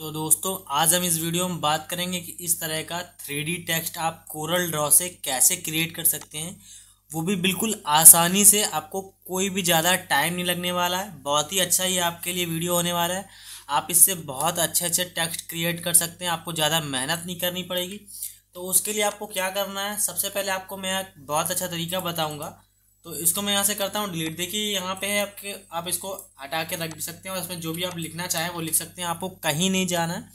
तो दोस्तों आज हम इस वीडियो में बात करेंगे कि इस तरह का थ्री टेक्स्ट आप कोरल ड्रॉ से कैसे क्रिएट कर सकते हैं वो भी बिल्कुल आसानी से आपको कोई भी ज़्यादा टाइम नहीं लगने वाला है बहुत ही अच्छा ये आपके लिए वीडियो होने वाला है आप इससे बहुत अच्छे अच्छे टेक्स्ट क्रिएट कर सकते हैं आपको ज़्यादा मेहनत नहीं करनी पड़ेगी तो उसके लिए आपको क्या करना है सबसे पहले आपको मैं बहुत अच्छा तरीका बताऊँगा तो इसको मैं यहाँ से करता हूँ डिलीट देखिए यहाँ पे है आपके आप इसको हटा के रख भी सकते हैं और इसमें जो भी आप लिखना चाहें वो लिख सकते हैं आपको कहीं नहीं जाना है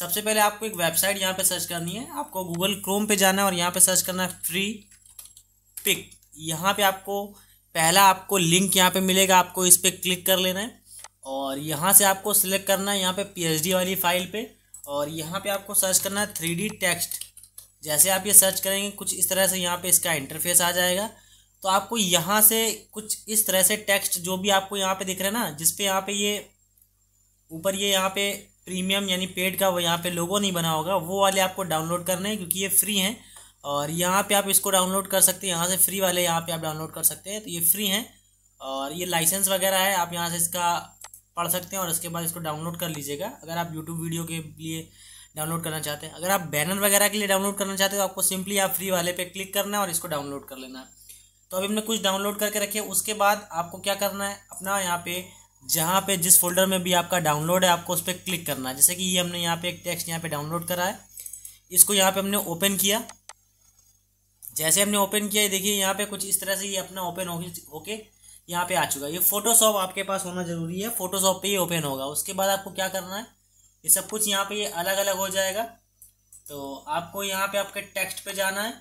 सबसे पहले आपको एक वेबसाइट यहाँ पे सर्च करनी है आपको गूगल क्रोम पे जाना है और यहाँ पे सर्च करना है फ्री पिक यहाँ पे आपको पहला आपको लिंक यहाँ पे मिलेगा आपको इस पर क्लिक कर लेना है और यहाँ से आपको सिलेक्ट करना है यहाँ पे पी वाली फाइल पे और यहाँ पे आपको सर्च करना है थ्री टेक्स्ट जैसे आप ये सर्च करेंगे कुछ इस तरह से यहाँ पे इसका इंटरफेस आ जाएगा तो आपको यहाँ से कुछ इस तरह से टेक्स्ट जो भी आपको यहाँ पे दिख रहा है ना जिसपे यहाँ पे ये ऊपर ये यहाँ पे प्रीमियम यानी पेड का वो यहाँ पे लोगो नहीं बना होगा वो वाले आपको डाउनलोड करने हैं क्योंकि ये फ्री हैं और यहाँ पे आप इसको डाउनलोड कर सकते हैं यहाँ से फ्री वाले यहाँ पे आप डाउनलोड कर सकते हैं तो ये फ्री हैं और ये लाइसेंस वगैरह है आप यहाँ से इसका पढ़ सकते हैं और उसके बाद इसको डाउनलोड कर लीजिएगा अगर आप यूट्यूब वीडियो के लिए डाउनलोड करना चाहते हैं अगर आप बैनर वगैरह के लिए डाउनलोड करना चाहते हो तो आपको सिंपली आप फ्री वाले पे क्लिक करना है और इसको डाउनलोड कर लेना है तो अभी हमने कुछ डाउनलोड करके रखे उसके बाद आपको क्या करना है अपना यहाँ पे जहाँ पे जिस फोल्डर में भी आपका डाउनलोड है आपको उस पर क्लिक करना है जैसे कि ये हमने यहाँ पे एक टेक्स्ट यहाँ पे डाउनलोड करा है इसको यहाँ पे हमने ओपन किया जैसे हमने ओपन किया देखिए यहाँ पे कुछ इस तरह से ये अपना ओपन होके यहाँ पे आ चुका है ये फोटोशॉप आपके पास होना ज़रूरी है फोटोशॉप पे ही ओपन होगा उसके बाद आपको क्या करना है ये सब कुछ यहाँ पे ये अलग अलग हो जाएगा तो आपको यहाँ पे आपके टेक्स्ट पे जाना है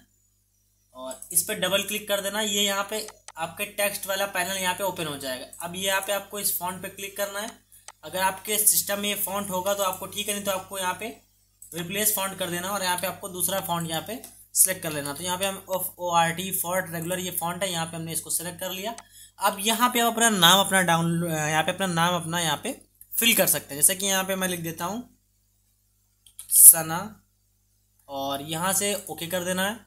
और इस पर डबल क्लिक कर देना ये यहाँ पे आपके टेक्स्ट वाला पैनल यहाँ पे ओपन हो जाएगा अब यहाँ पे आपको इस फॉन्ट पे क्लिक करना है अगर आपके सिस्टम में ये फॉन्ट होगा तो आपको ठीक है नहीं तो आपको यहाँ पे रिप्लेस फॉन्ट कर देना और यहाँ पे आपको दूसरा फॉन्ट यहाँ पे सेलेक्ट कर लेना तो यहाँ पे हम of O R T font regular ये फॉन्ट है यहाँ पे हमने इसको सेलेक्ट कर लिया अब यहाँ पे आप अपना नाम अपना डाउन यहाँ पे अपना नाम अपना यहाँ पे फिल कर सकते हैं जैसे कि यहाँ पे मैं लिख देता हूँ सना और यहाँ से ओके कर देना है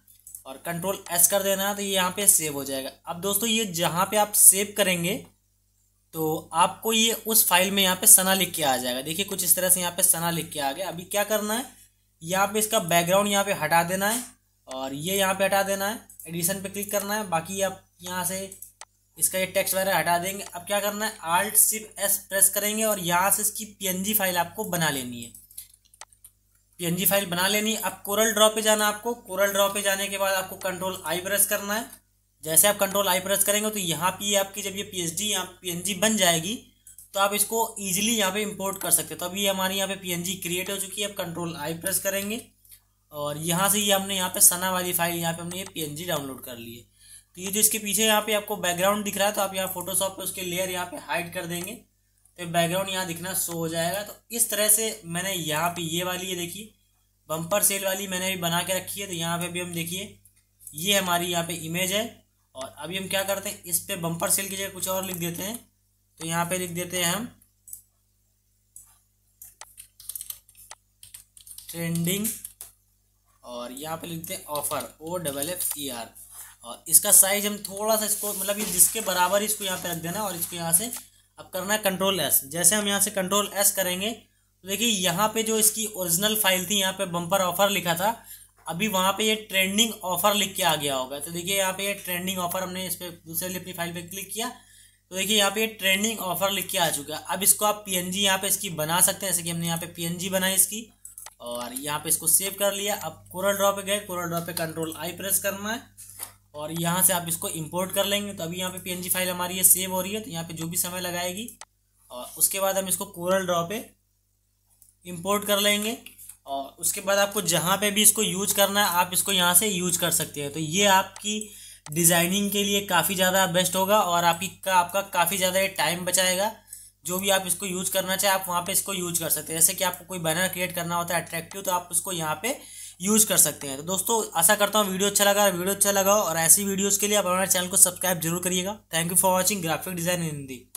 और कंट्रोल एस कर देना तो ये यहाँ पे सेव हो जाएगा अब दोस्तों ये जहाँ पे आप सेव करेंगे तो आपको ये उस फाइल में यहाँ पे सना लिख के आ जाएगा देखिए कुछ इस तरह से यहाँ पे सना लिख के आ गया अभी क्या करना है यहाँ पे इसका बैकग्राउंड यहाँ पे हटा देना है और ये यहाँ पे हटा देना है एडिशन पे क्लिक करना है बाकी आप यहाँ से इसका ये टेक्स्ट वगैरह हटा देंगे अब क्या करना है आल्ट सिप एस प्रेस करेंगे और यहाँ से इसकी पी फाइल आपको बना लेनी है पीएनजी फाइल बना लेनी अब कोरल ड्रॉ पे जाना आपको कोरल ड्रॉ पे जाने के बाद आपको कंट्रोल आई प्रेस करना है जैसे आप कंट्रोल आई प्रेस करेंगे तो यहाँ पे आपकी जब ये पी एच डी पीएनजी बन जाएगी तो आप इसको ईजिली यहाँ पे इंपोर्ट कर सकते हो तो अभी हमारे यहाँ पे पीएनजी क्रिएट हो चुकी है अब कंट्रोल आई प्रेस करेंगे और यहाँ से ये हमने यहाँ पे सना वाली फाइल यहाँ पे हमने ये पी डाउनलोड कर ली है तो ये जो इसके पीछे यहाँ पे आपको बैकग्राउंड दिख रहा है तो आप यहाँ फोटोशॉप पे उसके लेयर यहाँ पे हाइड कर देंगे तो बैकग्राउंड यहाँ दिखना शो हो जाएगा तो इस तरह से मैंने यहाँ पे ये वाली ये देखिए बम्पर सेल वाली मैंने भी बना के रखी है तो यहाँ पे भी हम देखिए ये हमारी यहाँ पे इमेज है और अभी हम क्या करते हैं इस पर बम्पर सेल की जगह कुछ और लिख देते हैं तो यहाँ पे लिख देते हैं हम ट्रेंडिंग और यहाँ पे लिखते हैं offer O double F E R और इसका साइज हम थोड़ा सा इसको मतलब ये जिसके बराबर इसको यहाँ पे रख देना और इसको यहाँ से अब करना है कंट्रोल एस जैसे हम यहाँ से कंट्रोल एस करेंगे तो देखिए यहाँ पे जो इसकी ओरिजिनल फाइल थी यहाँ पे बम्पर ऑफर लिखा था अभी वहाँ पे ये ट्रेंडिंग ऑफर लिख के आ गया होगा तो देखिए यहाँ पे ये ट्रेंडिंग ऑफर हमने इस पर दूसरे अपनी फाइल पे क्लिक किया तो देखिए यहाँ पे ये ट्रेंडिंग ऑफर लिख के आ चुका है अब इसको आप जी यहाँ पे इसकी बना सकते हैं जैसे कि हमने यहाँ पे पीएनजी बनाई इसकी और यहाँ पे इसको सेव कर लिया अब कोरल ड्रॉ पे गए कोरल ड्रॉ पे कंट्रोल आई प्रेस करना है और यहाँ से आप इसको इम्पोर्ट कर लेंगे तो अभी यहाँ पे पी फाइल हमारी ये सेव हो रही है तो यहाँ पे जो भी समय लगाएगी और उसके बाद हम इसको कोरल ड्रॉ पे इम्पोर्ट कर लेंगे और उसके बाद आपको जहाँ पे भी इसको यूज करना है आप इसको यहाँ से यूज कर सकते हैं तो ये आपकी डिज़ाइनिंग के लिए काफ़ी ज़्यादा बेस्ट होगा और आपकी का आपका काफ़ी ज़्यादा टाइम बचाएगा जो भी आप इसको यूज करना चाहें आप वहाँ पर इसको यूज कर सकते हैं जैसे कि आपको कोई बैनर क्रिएट करना होता है अट्रैक्टिव तो आप उसको यहाँ पर यूज़ कर सकते हैं तो दोस्तों आशा करता हूँ वीडियो अच्छा लगा वीडियो अच्छा लगा और ऐसी वीडियोज़ के लिए आप हमारे चैनल को सब्सक्राइब जरूर करिएगा thank you for watching graphic design Hindi